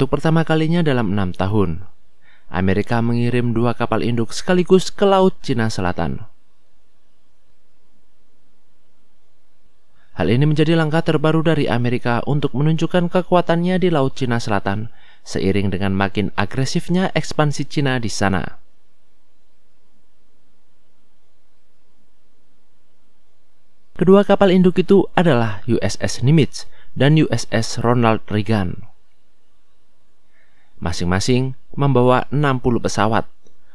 Untuk pertama kalinya dalam enam tahun, Amerika mengirim dua kapal induk sekaligus ke Laut Cina Selatan. Hal ini menjadi langkah terbaru dari Amerika untuk menunjukkan kekuatannya di Laut Cina Selatan seiring dengan makin agresifnya ekspansi Cina di sana. Kedua kapal induk itu adalah USS Nimitz dan USS Ronald Reagan. Masing-masing membawa 60 pesawat,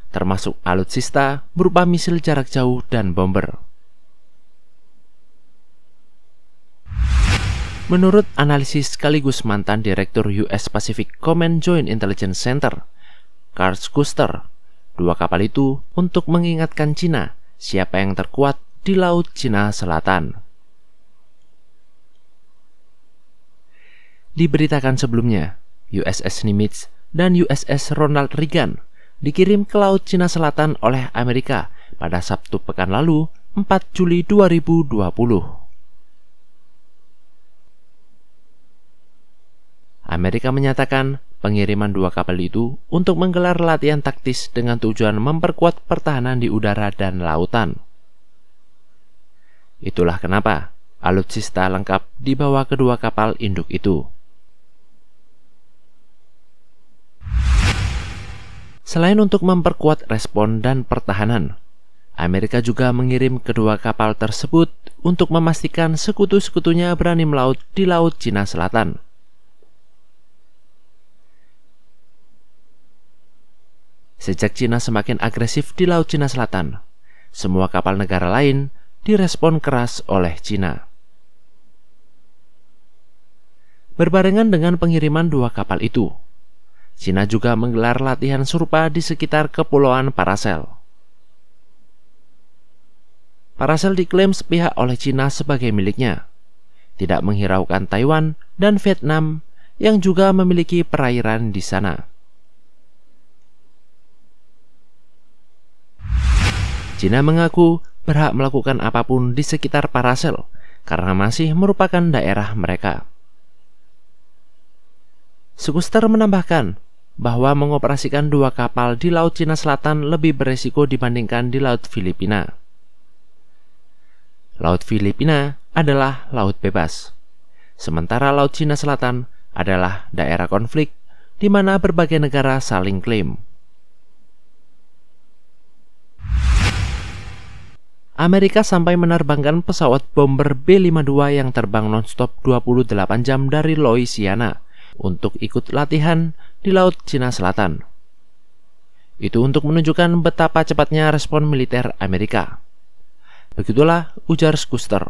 termasuk alutsista berupa misil jarak jauh dan bomber. Menurut analisis sekaligus mantan Direktur US Pacific Command Joint Intelligence Center, Carl Schuster, dua kapal itu untuk mengingatkan Cina siapa yang terkuat di Laut Cina Selatan. Diberitakan sebelumnya, USS Nimitz, dan USS Ronald Reagan dikirim ke Laut Cina Selatan oleh Amerika pada Sabtu pekan lalu 4 Juli 2020. Amerika menyatakan pengiriman dua kapal itu untuk menggelar latihan taktis dengan tujuan memperkuat pertahanan di udara dan lautan. Itulah kenapa alutsista lengkap dibawa kedua kapal induk itu. Selain untuk memperkuat respon dan pertahanan, Amerika juga mengirim kedua kapal tersebut untuk memastikan sekutu-sekutunya berani melaut di Laut Cina Selatan. Sejak Cina semakin agresif di Laut Cina Selatan, semua kapal negara lain direspon keras oleh Cina. Berbarengan dengan pengiriman dua kapal itu, Cina juga menggelar latihan serupa di sekitar Kepulauan Paracel. Paracel diklaim sepihak oleh Cina sebagai miliknya, tidak menghiraukan Taiwan dan Vietnam yang juga memiliki perairan di sana. Cina mengaku berhak melakukan apapun di sekitar Paracel karena masih merupakan daerah mereka. Sekuster menambahkan bahwa mengoperasikan dua kapal di Laut Cina Selatan lebih beresiko dibandingkan di Laut Filipina. Laut Filipina adalah laut bebas, sementara Laut Cina Selatan adalah daerah konflik di mana berbagai negara saling klaim. Amerika sampai menerbangkan pesawat bomber B-52 yang terbang nonstop 28 jam dari Louisiana untuk ikut latihan di Laut Cina Selatan. Itu untuk menunjukkan betapa cepatnya respon militer Amerika. Begitulah ujar Schuster.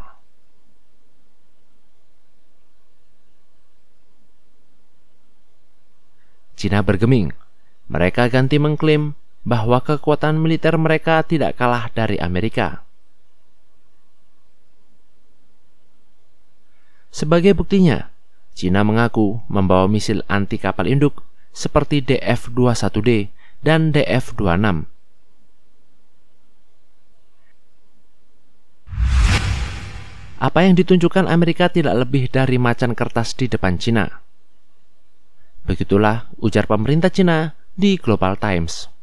Cina bergeming. Mereka ganti mengklaim bahwa kekuatan militer mereka tidak kalah dari Amerika. Sebagai buktinya, Cina mengaku membawa misil anti kapal induk seperti DF-21D dan DF-26. Apa yang ditunjukkan Amerika tidak lebih dari macan kertas di depan Cina. Begitulah ujar pemerintah Cina di Global Times.